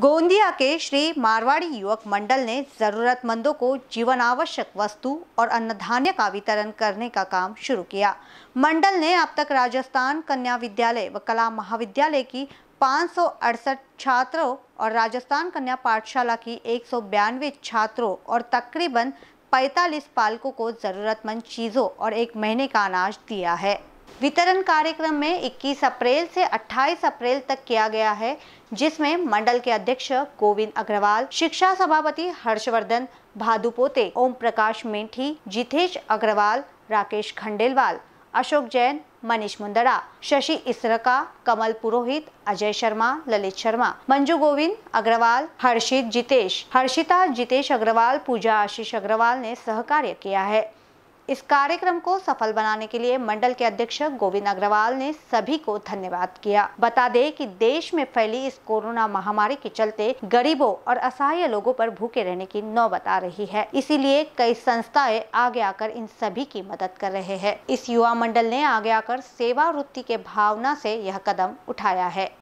गोंदिया के श्री मारवाड़ी युवक मंडल ने ज़रूरतमंदों को जीवन आवश्यक वस्तु और अन्नधान्य का वितरण करने का काम शुरू किया मंडल ने अब तक राजस्थान कन्या विद्यालय व कला महाविद्यालय की पाँच छात्रों और राजस्थान कन्या पाठशाला की एक छात्रों और तकरीबन 45 पालकों को ज़रूरतमंद चीज़ों और एक महीने का अनाज दिया है वितरण कार्यक्रम में 21 अप्रैल से 28 अप्रैल तक किया गया है जिसमें मंडल के अध्यक्ष गोविंद अग्रवाल शिक्षा सभापति हर्षवर्धन भादुपोते ओम प्रकाश मेठी जितेश अग्रवाल राकेश खंडेलवाल अशोक जैन मनीष मुंदड़ा शशि इसरका कमल पुरोहित अजय शर्मा ललित शर्मा मंजू गोविंद अग्रवाल हर्षित जितेश हर्षिता जितेश अग्रवाल पूजा आशीष अग्रवाल ने सहकार्य किया है इस कार्यक्रम को सफल बनाने के लिए मंडल के अध्यक्ष गोविंद अग्रवाल ने सभी को धन्यवाद किया बता दें कि देश में फैली इस कोरोना महामारी के चलते गरीबों और असहाय लोगों पर भूखे रहने की नौबत आ रही है इसीलिए कई संस्थाएं आगे आकर इन सभी की मदद कर रहे हैं इस युवा मंडल ने आगे आकर सेवा वृत्ति के भावना से यह कदम उठाया है